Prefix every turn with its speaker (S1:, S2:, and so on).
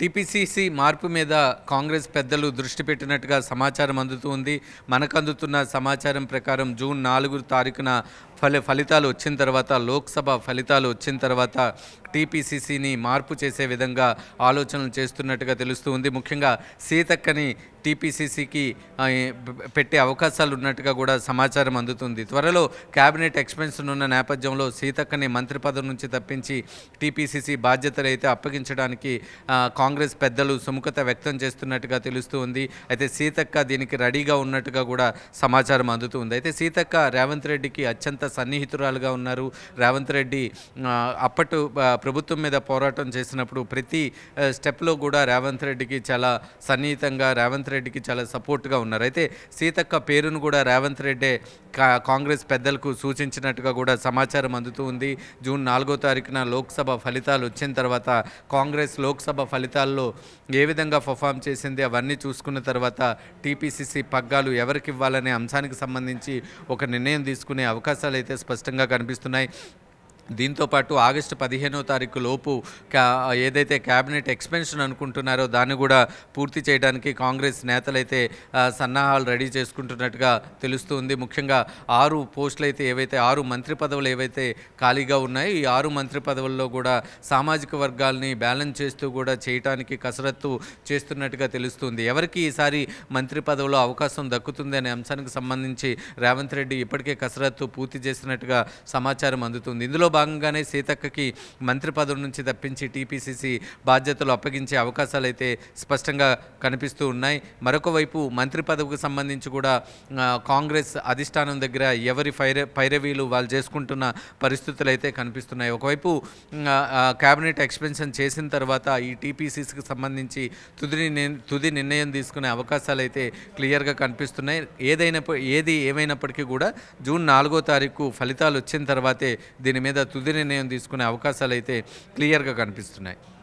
S1: TPCC మార్పు మీద కాంగ్రెస్ పెద్దలు దృష్టి పెట్టినట్టుగా సమాచారం అందుతూ ఉంది మనకు అందుతున్న సమాచారం ప్రకారం జూన్ నాలుగు తారీఖున ఫలి ఫలితాలు వచ్చిన తర్వాత లోక్సభ ఫలితాలు వచ్చిన తర్వాత టీపీసీసీని మార్పు చేసే విధంగా ఆలోచనలు చేస్తున్నట్టుగా తెలుస్తూ ఉంది ముఖ్యంగా సీతక్కని టీపీసీసీకి పెట్టే అవకాశాలు ఉన్నట్టుగా కూడా సమాచారం అందుతుంది త్వరలో క్యాబినెట్ ఎక్స్పెన్షన్ ఉన్న నేపథ్యంలో సీతక్కని మంత్రి పదవి నుంచి తప్పించి టీపీసీసీ బాధ్యతలు అయితే అప్పగించడానికి కాంగ్రెస్ పెద్దలు సుముఖత వ్యక్తం చేస్తున్నట్టుగా తెలుస్తూ ఉంది అయితే సీతక్క దీనికి రెడీగా ఉన్నట్టుగా కూడా సమాచారం అందుతుంది అయితే సీతక్క రేవంత్ రెడ్డికి అత్యంత సన్నిహితురాలుగా ఉన్నారు రేవంత్ రెడ్డి అప్పటి ప్రభుత్వం మీద పోరాటం చేసినప్పుడు ప్రతి స్టెప్లో కూడా రేవంత్ రెడ్డికి చాలా సన్నిహితంగా రేవంత్ రెడ్డికి చాలా సపోర్ట్గా ఉన్నారు అయితే సీతక్క పేరును కూడా రేవంత్ రెడ్డే కాంగ్రెస్ పెద్దలకు సూచించినట్టుగా కూడా సమాచారం అందుతూ ఉంది జూన్ నాలుగో తారీఖున లోక్సభ ఫలితాలు వచ్చిన తర్వాత కాంగ్రెస్ లోక్సభ ఫలితాల్లో ఏ విధంగా పర్ఫామ్ చేసింది అవన్నీ చూసుకున్న తర్వాత టీపీసీసీ పగ్గాలు ఎవరికి ఇవ్వాలనే అంశానికి సంబంధించి ఒక నిర్ణయం తీసుకునే అవకాశాలు అయితే స్పష్టంగా కనిపిస్తున్నాయి దీంతోపాటు ఆగస్టు పదిహేనో తారీఖు లోపు ఏదైతే క్యాబినెట్ ఎక్స్పెన్షన్ అనుకుంటున్నారో దాన్ని కూడా పూర్తి చేయడానికి కాంగ్రెస్ నేతలైతే సన్నాహాలు రెడీ చేసుకుంటున్నట్టుగా తెలుస్తుంది ముఖ్యంగా ఆరు పోస్టులు అయితే ఏవైతే ఆరు మంత్రి పదవులు ఏవైతే ఖాళీగా ఉన్నాయో ఈ ఆరు మంత్రి పదవుల్లో కూడా సామాజిక వర్గాల్ని బ్యాలెన్స్ చేస్తూ కూడా చేయటానికి కసరత్తు చేస్తున్నట్టుగా తెలుస్తుంది ఎవరికి ఈసారి మంత్రి పదవిలో అవకాశం దక్కుతుంది అనే అంశానికి సంబంధించి రేవంత్ రెడ్డి ఇప్పటికే కసరత్తు పూర్తి చేసినట్టుగా సమాచారం అందుతుంది ఇందులో భాగంగానే సీతక్కకి మంత్రి పదవి నుంచి తప్పించి టీపీసీసీ బాధ్యతలు అప్పగించే అవకాశాలు అయితే స్పష్టంగా కనిపిస్తూ ఉన్నాయి మరొక వైపు మంత్రి పదవికి సంబంధించి కూడా కాంగ్రెస్ అధిష్టానం దగ్గర ఎవరి పైర పైరవీలు వాళ్ళు చేసుకుంటున్న పరిస్థితులు అయితే కనిపిస్తున్నాయి ఒకవైపు క్యాబినెట్ ఎక్స్పెన్షన్ చేసిన తర్వాత ఈ టీపీసీసీకి సంబంధించి తుది తుది నిర్ణయం తీసుకునే అవకాశాలు అయితే క్లియర్గా కనిపిస్తున్నాయి ఏదైనా ఏది ఏమైనప్పటికీ కూడా జూన్ నాలుగో తారీఖు ఫలితాలు వచ్చిన తర్వాతే దీని మీద తుది నిర్ణయం తీసుకునే అవకాశాలు అయితే క్లియర్గా కనిపిస్తున్నాయి